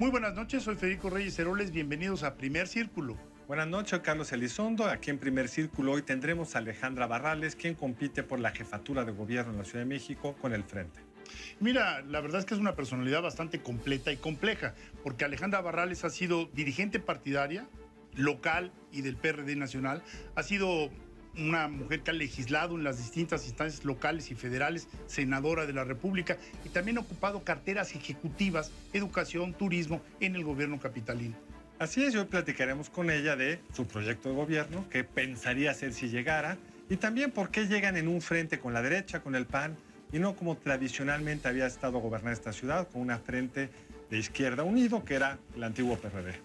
Muy buenas noches, soy Federico Reyes Heroles, bienvenidos a Primer Círculo. Buenas noches, Carlos Elizondo. Aquí en Primer Círculo hoy tendremos a Alejandra Barrales, quien compite por la jefatura de gobierno en la Ciudad de México con el Frente. Mira, la verdad es que es una personalidad bastante completa y compleja, porque Alejandra Barrales ha sido dirigente partidaria, local y del PRD nacional, ha sido una mujer que ha legislado en las distintas instancias locales y federales, senadora de la República, y también ha ocupado carteras ejecutivas, educación, turismo, en el gobierno capitalino. Así es, hoy platicaremos con ella de su proyecto de gobierno, qué pensaría hacer si llegara, y también por qué llegan en un frente con la derecha, con el PAN, y no como tradicionalmente había estado gobernada esta ciudad, con una frente de Izquierda Unido, que era el antiguo PRD.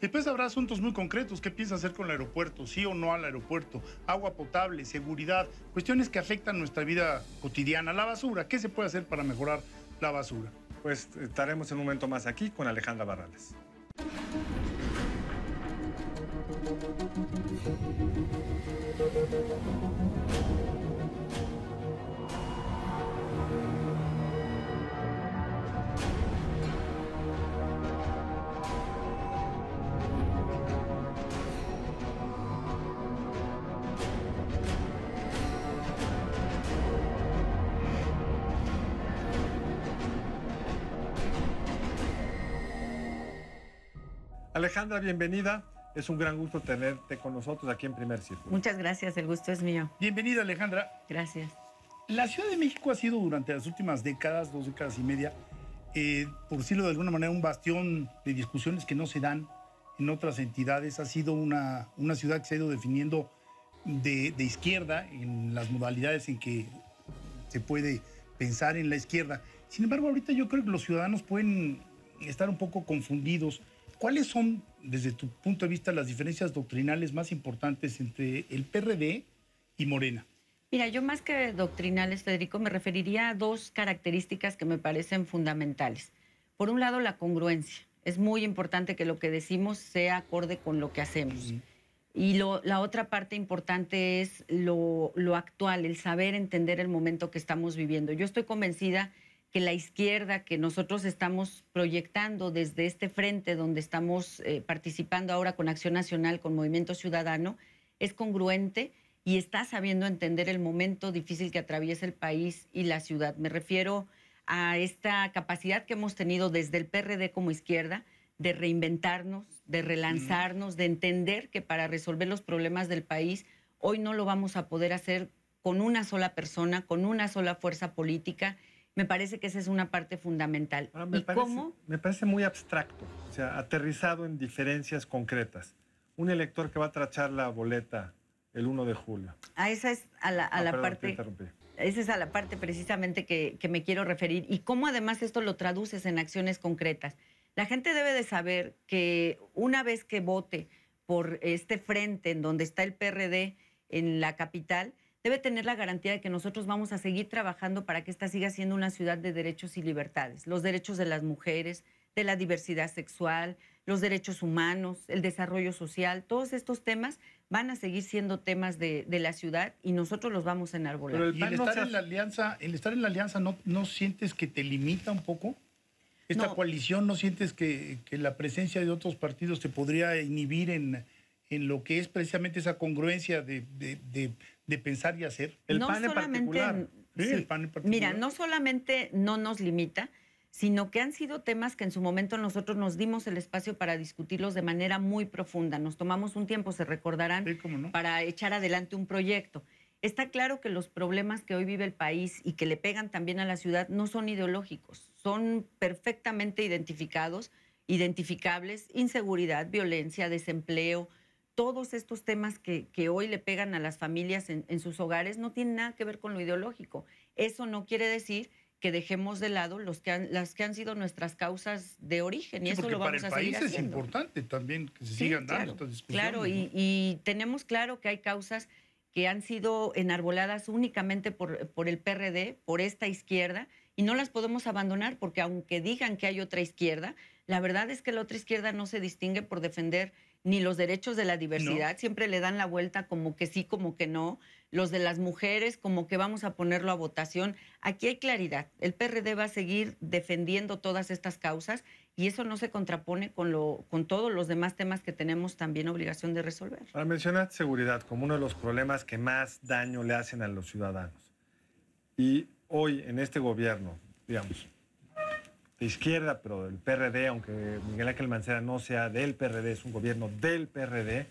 Después pues habrá asuntos muy concretos, qué piensa hacer con el aeropuerto, sí o no al aeropuerto, agua potable, seguridad, cuestiones que afectan nuestra vida cotidiana, la basura, qué se puede hacer para mejorar la basura. Pues estaremos en un momento más aquí con Alejandra Barrales. Alejandra, bienvenida. Es un gran gusto tenerte con nosotros aquí en Primer Círculo. Muchas gracias, el gusto es mío. Bienvenida, Alejandra. Gracias. La Ciudad de México ha sido durante las últimas décadas, dos décadas y media, eh, por decirlo de alguna manera, un bastión de discusiones que no se dan en otras entidades. Ha sido una, ciudad que se ha ido definiendo de, de izquierda en las modalidades en que se puede pensar en la izquierda. Sin embargo, ahorita yo creo que los ciudadanos pueden estar un poco confundidos ¿Cuáles son, desde tu punto de vista, las diferencias doctrinales más importantes entre el PRD y Morena? Mira, yo más que doctrinales, Federico, me referiría a dos características que me parecen fundamentales. Por un lado, la congruencia. Es muy importante que lo que decimos sea acorde con lo que hacemos. Y la otra parte importante es lo, lo actual, el saber entender el momento que estamos viviendo. Yo estoy convencida que la izquierda que nosotros estamos proyectando desde este frente donde estamos eh, participando ahora con Acción Nacional, con Movimiento Ciudadano, es congruente y está sabiendo entender el momento difícil que atraviesa el país y la ciudad. Me refiero a esta capacidad que hemos tenido desde el PRD como izquierda de reinventarnos, de relanzarnos, de entender que para resolver los problemas del país hoy no lo vamos a poder hacer con una sola persona, con una sola fuerza política me parece que esa es una parte fundamental. Ah, me ¿Y parece, cómo? Me parece muy abstracto, o sea, aterrizado en diferencias concretas. Un elector que va a trachar la boleta el 1 de julio. A ah, esa es a la, ah, parte. Esa es a la parte precisamente que, que me quiero referir. Y cómo además esto lo traduces en acciones concretas. La gente debe de saber que una vez que vote por este frente en donde está el PRD en la capital, debe tener la garantía de que nosotros vamos a seguir trabajando para que esta siga siendo una ciudad de derechos y libertades, los derechos de las mujeres, de la diversidad sexual, los derechos humanos, el desarrollo social, todos estos temas van a seguir siendo temas de, la ciudad y nosotros los vamos a enarbolar. Pero el, estar, en la alianza, estar en la alianza, ¿no, no sientes que te limita un poco? ¿Esta coalición no sientes que, que, la presencia de otros partidos te podría inhibir en, en lo que es precisamente esa congruencia de, pensar y hacer. El PAN particular. Mira, no solamente no nos limita, sino que han sido temas que en su momento nosotros nos dimos el espacio para discutirlos de manera muy profunda. Nos tomamos un tiempo, se recordarán, para echar adelante un proyecto. Está claro que los problemas que hoy vive el país y que le pegan también a la ciudad no son ideológicos, son perfectamente identificados, identificables, inseguridad, violencia, desempleo, todos estos temas que, hoy le pegan a las familias en, sus hogares no tienen nada que ver con lo ideológico. Eso no quiere decir que dejemos de lado los que las que han sido nuestras causas de origen. y eso lo vamos para el a país es importante también que se sigan dando estas discusiones. Claro, y, tenemos claro que hay causas que han sido enarboladas únicamente por el PRD, por esta izquierda, y no las podemos abandonar porque aunque digan que hay otra izquierda, la verdad es que la otra izquierda no se distingue por defender ni los derechos de la diversidad, siempre le dan la vuelta como que sí, como que no, los de las mujeres, como que vamos a ponerlo a votación. Aquí hay claridad, el PRD va a seguir defendiendo todas estas causas y eso no se contrapone con, lo, con todos los demás temas que tenemos también obligación de resolver. Para mencionar seguridad como uno de los problemas que más daño le hacen a los ciudadanos. Y hoy en este gobierno, digamos, izquierda, pero el PRD, aunque Miguel Ángel Mancera no sea del PRD, es un gobierno del PRD,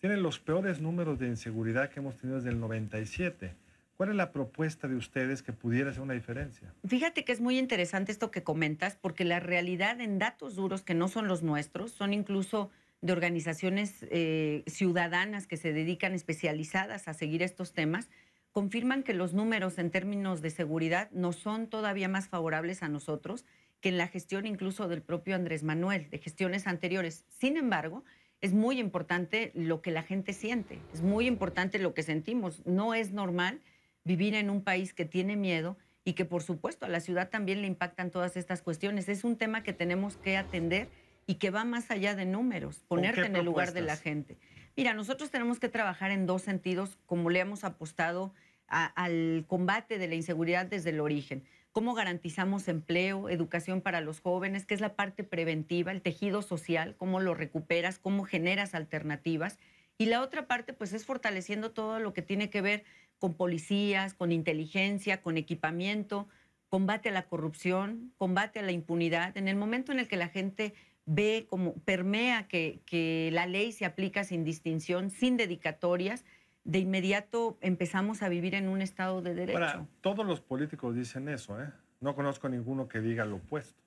tiene los peores números de inseguridad que hemos tenido desde el 97. ¿Cuál es la propuesta de ustedes que pudiera ser una diferencia? Fíjate que es muy interesante esto que comentas, porque la realidad en datos duros que no son los nuestros, son incluso de organizaciones eh, ciudadanas que se dedican especializadas a seguir estos temas, confirman que los números en términos de seguridad no son todavía más favorables a nosotros que en la gestión incluso del propio Andrés Manuel, de gestiones anteriores. Sin embargo, es muy importante lo que la gente siente, es muy importante lo que sentimos. No es normal vivir en un país que tiene miedo y que por supuesto a la ciudad también le impactan todas estas cuestiones. Es un tema que tenemos que atender y que va más allá de números, ponerte en el lugar de la gente. Mira, nosotros tenemos que trabajar en dos sentidos, como le hemos apostado al combate de la inseguridad desde el origen. ¿Cómo garantizamos empleo, educación para los jóvenes, que es la parte preventiva, el tejido social, cómo lo recuperas, cómo generas alternativas? Y la otra parte, pues, es fortaleciendo todo lo que tiene que ver con policías, con inteligencia, con equipamiento, combate a la corrupción, combate a la impunidad. En el momento en el que la gente ve como permea que la ley se aplica sin distinción, sin dedicatorias, de inmediato empezamos a vivir en un Estado de derecho. Ahora, todos los políticos dicen eso, ¿eh? No conozco a ninguno que diga lo opuesto.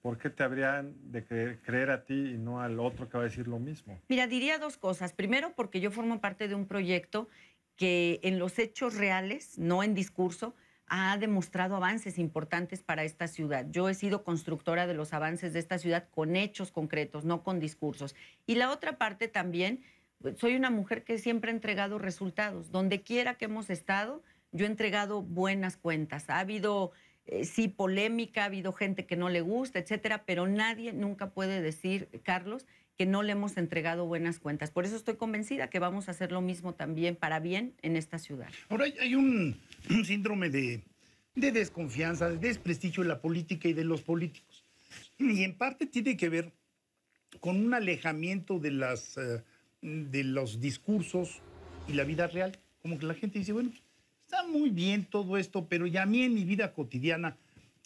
¿Por qué te habrían de creer, creer, a ti y no al otro que va a decir lo mismo? Mira, diría dos cosas. Primero, porque yo formo parte de un proyecto que en los hechos reales, no en discurso, ha demostrado avances importantes para esta ciudad. Yo he sido constructora de los avances de esta ciudad con hechos concretos, no con discursos. Y la otra parte también soy una mujer que siempre ha entregado resultados. Donde quiera que hemos estado, yo he entregado buenas cuentas. Ha habido, eh, sí, polémica, ha habido gente que no le gusta, etcétera, pero nadie nunca puede decir, Carlos, que no le hemos entregado buenas cuentas. Por eso estoy convencida que vamos a hacer lo mismo también para bien en esta ciudad. Ahora hay un, síndrome de, desconfianza, de desprestigio de la política y de los políticos. Y en parte tiene que ver con un alejamiento de las... Eh, de los discursos y la vida real. Como que la gente dice, bueno, está muy bien todo esto, pero ya a mí en mi vida cotidiana,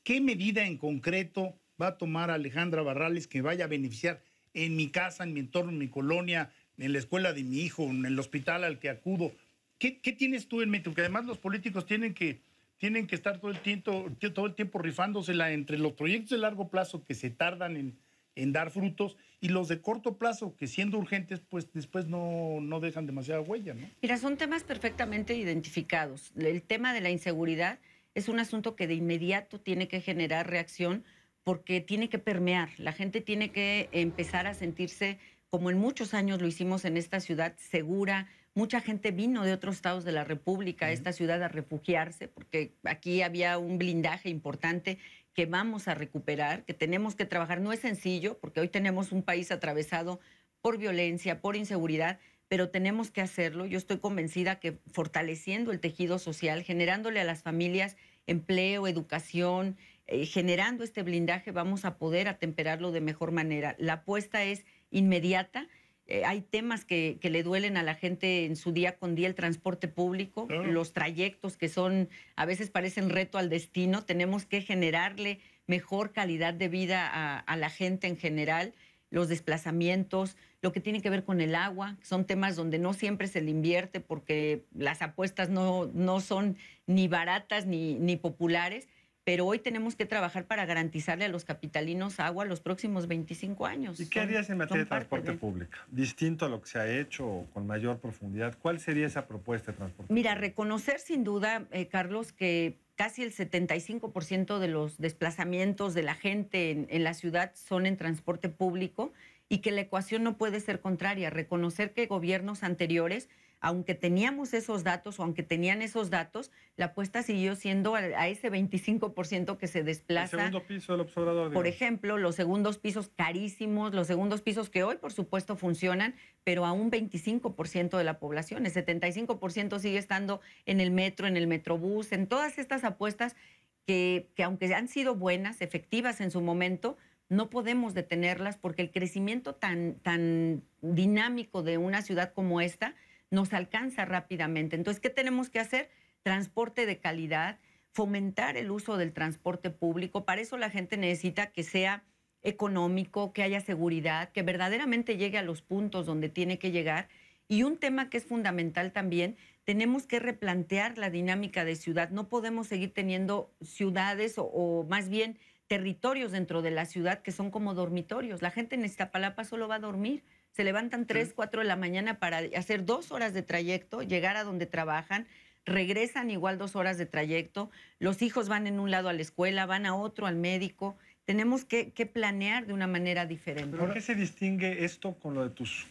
¿qué medida en concreto va a tomar Alejandra Barrales que vaya a beneficiar en mi casa, en mi entorno, en mi colonia, en la escuela de mi hijo, en el hospital al que acudo? ¿Qué, qué tienes tú en mente? Porque además los políticos tienen que, tienen que estar todo el, tiempo, todo el tiempo rifándosela entre los proyectos de largo plazo que se tardan en en dar frutos y los de corto plazo, que siendo urgentes, pues después no, no dejan demasiada huella. Mira, son temas perfectamente identificados. El tema de la inseguridad es un asunto que de inmediato tiene que generar reacción porque tiene que permear. La gente tiene que empezar a sentirse, como en muchos años lo hicimos en esta ciudad, segura. Mucha gente vino de otros estados de la República a esta ciudad a refugiarse porque aquí había un blindaje importante que vamos a recuperar, que tenemos que trabajar. No es sencillo, porque hoy tenemos un país atravesado por violencia, por inseguridad, pero tenemos que hacerlo. Yo estoy convencida que fortaleciendo el tejido social, generándole a las familias empleo, educación, eh, generando este blindaje, vamos a poder atemperarlo de mejor manera. La apuesta es inmediata eh, hay temas que, le duelen a la gente en su día con día, el transporte público, los trayectos que son, a veces parecen reto al destino, tenemos que generarle mejor calidad de vida a, la gente en general, los desplazamientos, lo que tiene que ver con el agua, son temas donde no siempre se le invierte porque las apuestas no, son ni baratas ni, ni populares pero hoy tenemos que trabajar para garantizarle a los capitalinos agua los próximos 25 años. ¿Y qué harías en materia de transporte público? Distinto a lo que se ha hecho o con mayor profundidad, ¿cuál sería esa propuesta de transporte? Mira, reconocer sin duda, eh, Carlos, que casi el 75% de los desplazamientos de la gente en la ciudad son en transporte público y que la ecuación no puede ser contraria, reconocer que gobiernos anteriores aunque teníamos esos datos o aunque tenían esos datos, la apuesta siguió siendo a, ese 25% que se desplaza. El segundo piso del observador. Por ejemplo, los segundos pisos carísimos, los segundos pisos que hoy, por supuesto, funcionan, pero a un 25% de la población. El 75% sigue estando en el metro, en el metrobús, en todas estas apuestas que, que aunque han sido buenas, efectivas en su momento, no podemos detenerlas porque el crecimiento tan, tan dinámico de una ciudad como esta nos alcanza rápidamente. Entonces, ¿qué tenemos que hacer? Transporte de calidad, fomentar el uso del transporte público. Para eso la gente necesita que sea económico, que haya seguridad, que verdaderamente llegue a los puntos donde tiene que llegar. Y un tema que es fundamental también, tenemos que replantear la dinámica de ciudad. No podemos seguir teniendo ciudades o, más bien territorios dentro de la ciudad que son como dormitorios. La gente en Iztapalapa solo va a dormir se levantan 3, 4 de la mañana para hacer dos horas de trayecto, llegar a donde trabajan, regresan igual dos horas de trayecto, los hijos van en un lado a la escuela, van a otro al médico. Tenemos que, planear de una manera diferente. ¿Por qué se distingue esto con lo de tus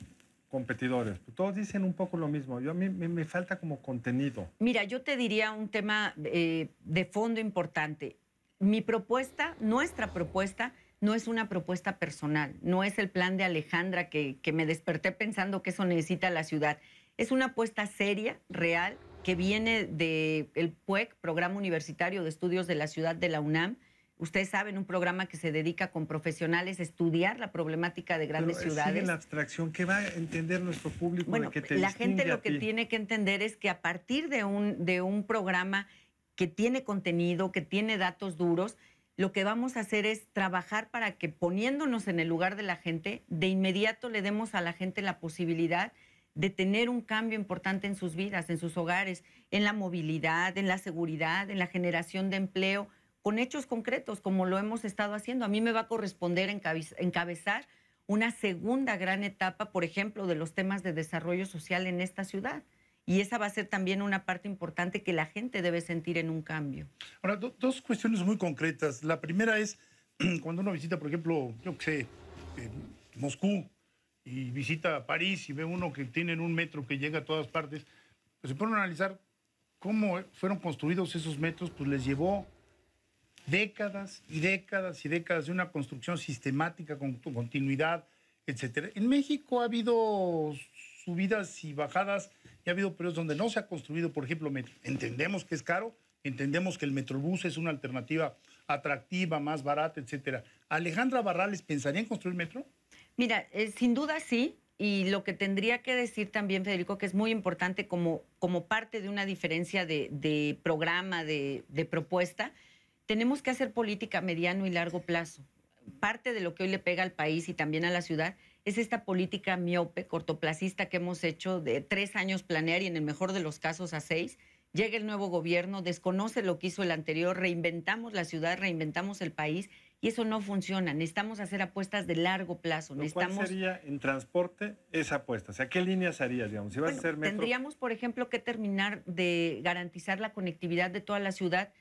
competidores? Todos dicen un poco lo mismo. Yo, a mí me, falta como contenido. Mira, yo te diría un tema eh, de fondo importante. Mi propuesta, nuestra propuesta, no es una propuesta personal, no es el plan de Alejandra que, me desperté pensando que eso necesita la ciudad. Es una apuesta seria, real, que viene del PUEC, Programa Universitario de Estudios de la Ciudad de la UNAM. Ustedes saben, un programa que se dedica con profesionales a estudiar la problemática de grandes eh, ciudades. Sigue la abstracción que va a entender nuestro público. de que te la gente lo que tiene que entender es que a partir de un programa que tiene contenido, que tiene datos duros, lo que vamos a hacer es trabajar para que poniéndonos en el lugar de la gente, de inmediato le demos a la gente la posibilidad de tener un cambio importante en sus vidas, en sus hogares, en la movilidad, en la seguridad, en la generación de empleo, con hechos concretos, como lo hemos estado haciendo. A mí me va a corresponder encabezar una segunda gran etapa, por ejemplo, de los temas de desarrollo social en esta ciudad. Y esa va a ser también una parte importante que la gente debe sentir en un cambio. Ahora, dos cuestiones muy concretas. La primera es, cuando uno visita, por ejemplo, yo qué sé, Moscú, y visita París y ve uno que tienen un metro que llega a todas partes, pues se ponen a analizar cómo fueron construidos esos metros, pues les llevó décadas y décadas y décadas de una construcción sistemática con continuidad, etcétera. En México ha habido subidas y bajadas y ha habido periodos donde no se ha construido, por ejemplo, entendemos que es caro, entendemos que el Metrobús es una alternativa atractiva, más barata, etcétera. Alejandra Barrales, ¿pensaría en construir metro? Mira, eh, sin duda sí, y lo que tendría que decir también, Federico, que es muy importante como, como parte de una diferencia de, programa, de, de, propuesta, tenemos que hacer política a mediano y largo plazo. Parte de lo que hoy le pega al país y también a la ciudad es esta política miope, cortoplacista que hemos hecho de tres años planear y en el mejor de los casos a seis. Llega el nuevo gobierno, desconoce lo que hizo el anterior, reinventamos la ciudad, reinventamos el país y eso no funciona. Necesitamos hacer apuestas de largo plazo. sería en transporte esa apuesta? O ¿qué líneas harías, digamos? a Tendríamos, por ejemplo, que terminar de garantizar la conectividad de toda la ciudad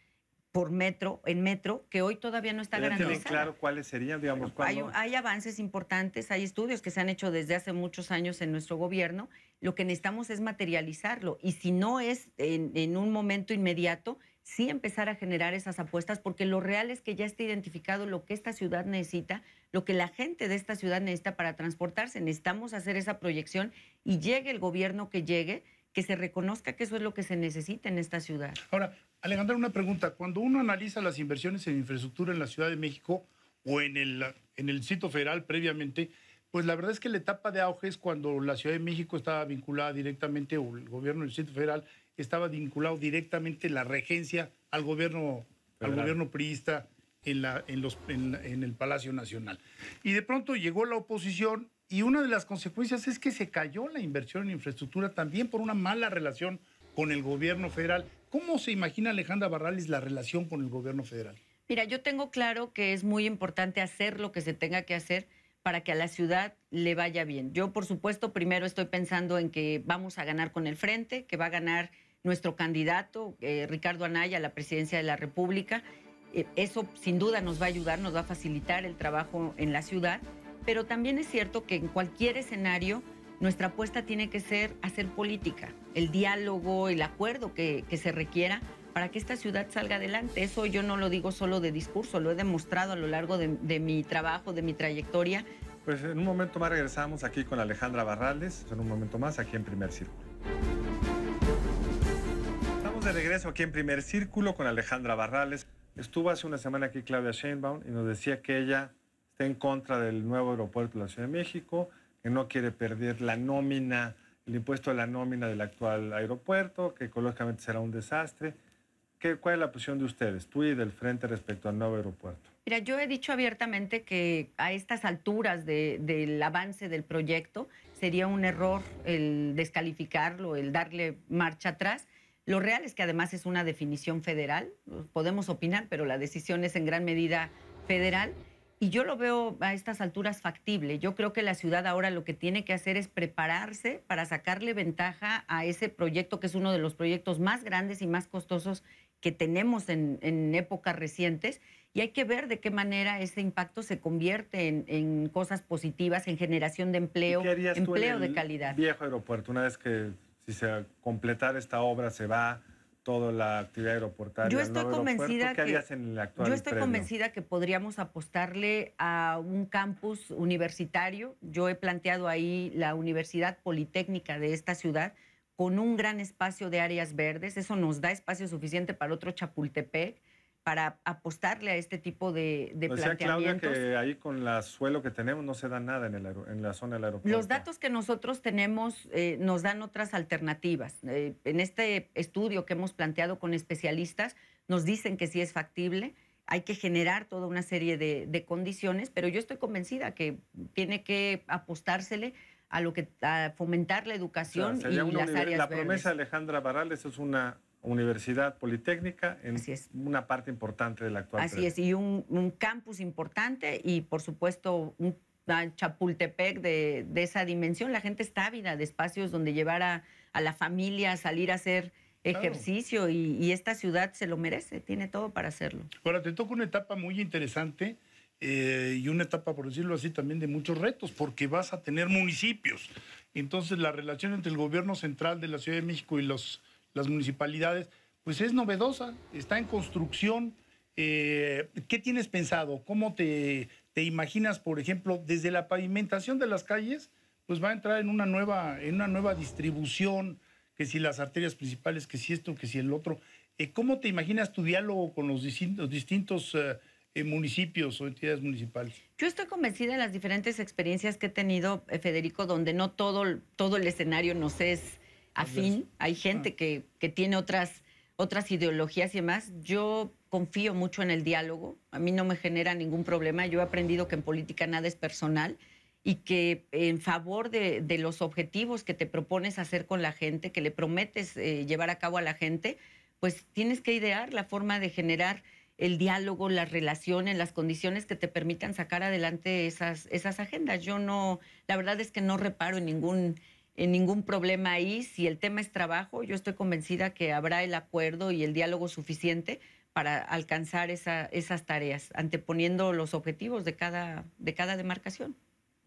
por metro, en metro, que hoy todavía no está garantizado. claro cuáles serían, digamos, hay, hay, avances importantes, hay estudios que se han hecho desde hace muchos años en nuestro gobierno. Lo que necesitamos es materializarlo y si no es en, un momento inmediato, sí empezar a generar esas apuestas, porque lo real es que ya está identificado lo que esta ciudad necesita, lo que la gente de esta ciudad necesita para transportarse. Necesitamos hacer esa proyección y llegue el gobierno que llegue, que se reconozca que eso es lo que se necesita en esta ciudad. Ahora, Alejandra, una pregunta. Cuando uno analiza las inversiones en infraestructura en la Ciudad de México o en el, en el sitio federal previamente, pues la verdad es que la etapa de auge es cuando la Ciudad de México estaba vinculada directamente, o el gobierno del sitio federal estaba vinculado directamente la regencia al gobierno, al gobierno priista en, la, los, en el Palacio Nacional. Y de pronto llegó la oposición y una de las consecuencias es que se cayó la inversión en infraestructura también por una mala relación con el gobierno federal. ¿Cómo se imagina Alejandra Barrales la relación con el gobierno federal? Mira, yo tengo claro que es muy importante hacer lo que se tenga que hacer para que a la ciudad le vaya bien. Yo, por supuesto, primero estoy pensando en que vamos a ganar con el frente, que va a ganar nuestro candidato, eh, Ricardo Anaya, a la presidencia de la República. Eh, eso sin duda nos va a ayudar, nos va a facilitar el trabajo en la ciudad, pero también es cierto que en cualquier escenario nuestra apuesta tiene que ser hacer política, el diálogo, el acuerdo que, se requiera para que esta ciudad salga adelante. Eso yo no lo digo solo de discurso, lo he demostrado a lo largo de, de mi trabajo, de mi trayectoria. Pues en un momento más regresamos aquí con Alejandra Barrales, en un momento más aquí en Primer Círculo. Estamos de regreso aquí en Primer Círculo con Alejandra Barrales. Estuvo hace una semana aquí Claudia Sheinbaum y nos decía que ella está en contra del nuevo aeropuerto de la Ciudad de México, que no quiere perder la nómina, el impuesto a la nómina del actual aeropuerto, que ecológicamente será un desastre. ¿Qué, ¿Cuál es la posición de ustedes, tú y del frente respecto al nuevo aeropuerto? Mira, yo he dicho abiertamente que a estas alturas del avance del proyecto sería un error el descalificarlo, el darle marcha atrás. Lo real es que además es una definición federal, podemos opinar, pero la decisión es en gran medida federal. Y yo lo veo a estas alturas factible. Yo creo que la ciudad ahora lo que tiene que hacer es prepararse para sacarle ventaja a ese proyecto que es uno de los proyectos más grandes y más costosos que tenemos en, épocas recientes. Y hay que ver de qué manera ese impacto se convierte en, cosas positivas, en generación de empleo, empleo de calidad. Viejo aeropuerto, una vez que si se completar esta obra se va, toda la actividad aeroportuaria. Yo estoy, convencida, que, yo estoy convencida que podríamos apostarle a un campus universitario. Yo he planteado ahí la Universidad Politécnica de esta ciudad con un gran espacio de áreas verdes. Eso nos da espacio suficiente para otro Chapultepec para apostarle a este tipo de, de o sea, Claudia, que ahí con el suelo que tenemos no se da nada en, la zona del aeropuerto. Los datos que nosotros tenemos eh, nos dan otras alternativas. Eh, en este estudio que hemos planteado con especialistas, nos dicen que sí es factible, hay que generar toda una serie de, condiciones, pero yo estoy convencida que tiene que apostársele a lo que fomentar la educación y las áreas La promesa de Alejandra Barrales es una Universidad Politécnica en una parte importante de la actual. Así es, y un, campus importante y por supuesto un Chapultepec de, esa dimensión. La gente está ávida de espacios donde llevar a, la familia a salir a hacer ejercicio y, esta ciudad se lo merece, tiene todo para hacerlo. Ahora, te toca una etapa muy interesante eh, y una etapa, por decirlo así, también de muchos retos, porque vas a tener municipios. Entonces, la relación entre el gobierno central de la Ciudad de México y los las municipalidades, pues es novedosa, está en construcción. Eh, ¿Qué tienes pensado? ¿Cómo te, imaginas, por ejemplo, desde la pavimentación de las calles, pues va a entrar en una nueva, en una nueva distribución, que si las arterias principales, que si esto, que si el otro. Eh, ¿Cómo te imaginas tu diálogo con los distintos, eh, municipios o entidades municipales? Yo estoy convencida de las diferentes experiencias que he tenido, Federico, donde no todo, todo el escenario nos es fin hay gente ah. que, tiene otras, otras ideologías y demás. Yo confío mucho en el diálogo, a mí no me genera ningún problema, yo he aprendido que en política nada es personal y que en favor de, los objetivos que te propones hacer con la gente, que le prometes eh, llevar a cabo a la gente, pues tienes que idear la forma de generar el diálogo, las relaciones, las condiciones que te permitan sacar adelante esas, esas agendas. Yo no, la verdad es que no reparo en ningún en ningún problema ahí. Si el tema es trabajo, yo estoy convencida que habrá el acuerdo y el diálogo suficiente para alcanzar esas tareas, anteponiendo los objetivos de cada, demarcación.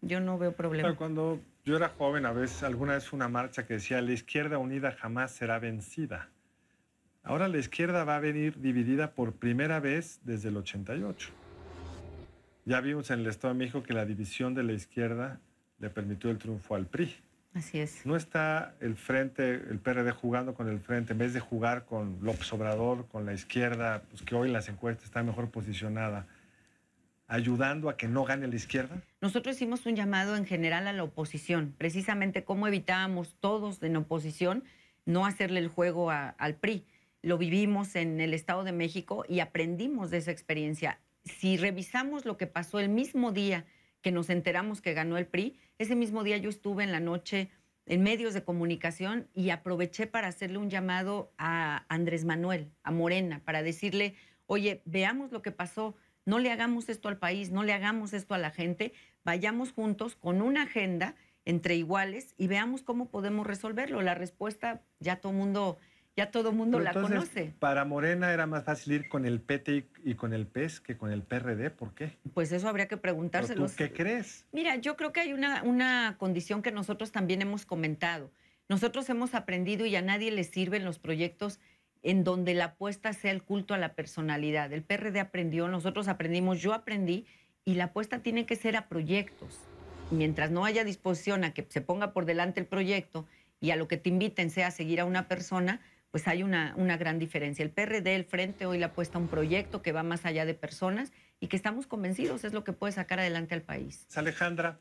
Yo no veo problema. cuando yo era joven, a veces, alguna vez una marcha que decía, la izquierda unida jamás será vencida. Ahora la izquierda va a venir dividida por primera vez desde el 88. Ya vimos en el Estado de México que la división de la izquierda le permitió el triunfo al PRI. Así es. No está el frente, el PRD jugando con el frente, en vez de jugar con López Obrador, con la izquierda, pues que hoy las encuestas están mejor posicionada, ayudando a que no gane la izquierda. Nosotros hicimos un llamado en general a la oposición, precisamente cómo evitábamos todos en oposición no hacerle el juego al PRI. Lo vivimos en el Estado de México y aprendimos de esa experiencia. Si revisamos lo que pasó el mismo día que nos enteramos que ganó el PRI, ese mismo día yo estuve en la noche en medios de comunicación y aproveché para hacerle un llamado a Andrés Manuel, a Morena, para decirle, oye, veamos lo que pasó, no le hagamos esto al país, no le hagamos esto a la gente, vayamos juntos con una agenda entre iguales y veamos cómo podemos resolverlo. La respuesta ya todo el mundo ya todo el mundo la entonces, conoce. Para Morena era más fácil ir con el PT y, con el PES que con el PRD, ¿por qué? Pues eso habría que preguntárselo. ¿Tú qué crees? Mira, yo creo que hay una, una condición que nosotros también hemos comentado. Nosotros hemos aprendido y a nadie le sirven los proyectos en donde la apuesta sea el culto a la personalidad. El PRD aprendió, nosotros aprendimos, yo aprendí, y la apuesta tiene que ser a proyectos. Mientras no haya disposición a que se ponga por delante el proyecto y a lo que te inviten sea a seguir a una persona, pues hay una, una gran diferencia. El PRD, el Frente, hoy le apuesta a un proyecto que va más allá de personas y que estamos convencidos es lo que puede sacar adelante al país. Alejandra,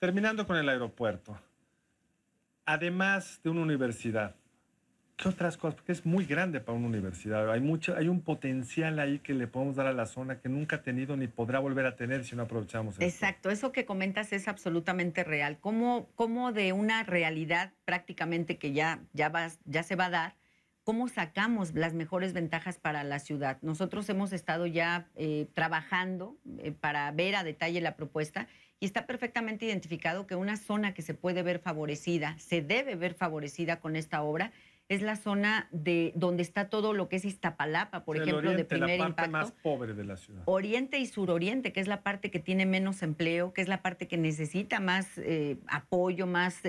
terminando con el aeropuerto, además de una universidad, ¿qué otras cosas? Porque es muy grande para una universidad. Hay, mucho, hay un potencial ahí que le podemos dar a la zona que nunca ha tenido ni podrá volver a tener si no aprovechamos. eso. Exacto, eso que comentas es absolutamente real. ¿Cómo, cómo de una realidad prácticamente que ya, ya, va, ya se va a dar? cómo sacamos las mejores ventajas para la ciudad. Nosotros hemos estado ya eh, trabajando eh, para ver a detalle la propuesta y está perfectamente identificado que una zona que se puede ver favorecida, se debe ver favorecida con esta obra, es la zona de donde está todo lo que es Iztapalapa, por ejemplo, oriente, de primer la parte más pobre de la ciudad. Oriente y suroriente, que es la parte que tiene menos empleo, que es la parte que necesita más eh, apoyo, más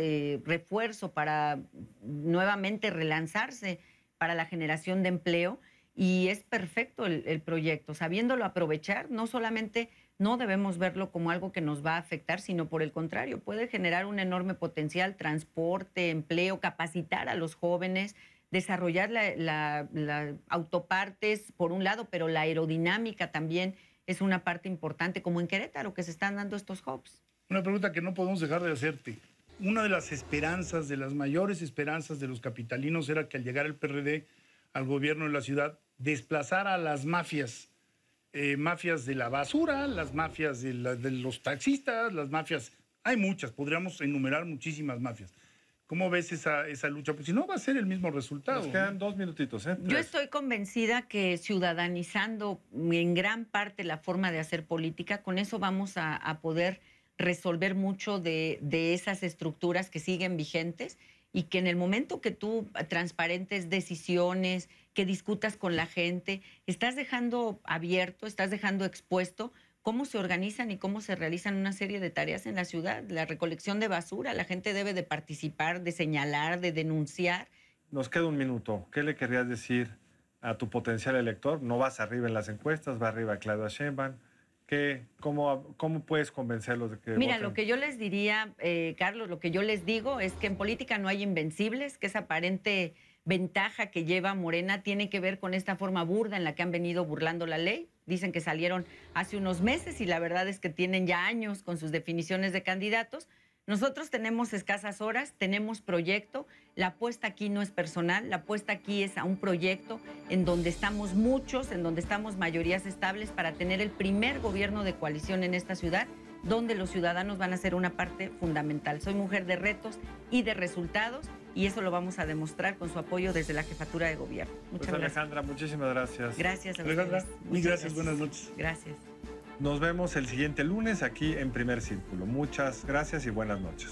refuerzo para nuevamente relanzarse para la generación de empleo y es perfecto el, proyecto. Sabiéndolo aprovechar, no solamente no debemos verlo como algo que nos va a afectar, sino por el contrario, puede generar un enorme potencial, transporte, empleo, capacitar a los jóvenes, desarrollar la, autopartes por un lado, pero la aerodinámica también es una parte importante, como en Querétaro, que se están dando estos hubs. Una pregunta que no podemos dejar de hacerte una de las esperanzas, de las mayores esperanzas de los capitalinos era que al llegar el PRD al gobierno de la ciudad, desplazara a las mafias, eh, mafias de la basura, las mafias de, los taxistas, las mafias, hay muchas, podríamos enumerar muchísimas mafias. ¿Cómo ves esa, esa, lucha? Pues si no, va a ser el mismo resultado. Nos quedan dos minutitos. ¿eh? Yo estoy convencida que ciudadanizando en gran parte la forma de hacer política, con eso vamos a, a poder resolver mucho de, esas estructuras que siguen vigentes y que en el momento que tú transparentes decisiones, que discutas con la gente, estás dejando abierto, estás dejando expuesto cómo se organizan y cómo se realizan una serie de tareas en la ciudad, la recolección de basura, la gente debe de participar, de señalar, de denunciar. Nos queda un minuto. ¿Qué le querrías decir a tu potencial elector? No vas arriba en las encuestas, va arriba Claudia Sheinbaum, cómo, puedes convencerlos de que.? Mira, lo que yo les diría, eh, Carlos, lo que yo les digo es que en política no hay invencibles, que esa aparente ventaja que lleva Morena tiene que ver con esta forma burda en la que han venido burlando la ley. Dicen que salieron hace unos meses y la verdad es que tienen ya años con sus definiciones de candidatos. Nosotros tenemos escasas horas, tenemos proyecto, la apuesta aquí no es personal, la apuesta aquí es a un proyecto en donde estamos muchos, en donde estamos mayorías estables para tener el primer gobierno de coalición en esta ciudad donde los ciudadanos van a ser una parte fundamental. Soy mujer de retos y de resultados y eso lo vamos a demostrar con su apoyo desde la jefatura de gobierno. Muchas pues, gracias. Alejandra, muchísimas gracias. Gracias a Alejandra, Muchas gracias, buenas noches. Gracias. Nos vemos el siguiente lunes aquí en Primer Círculo. Muchas gracias y buenas noches.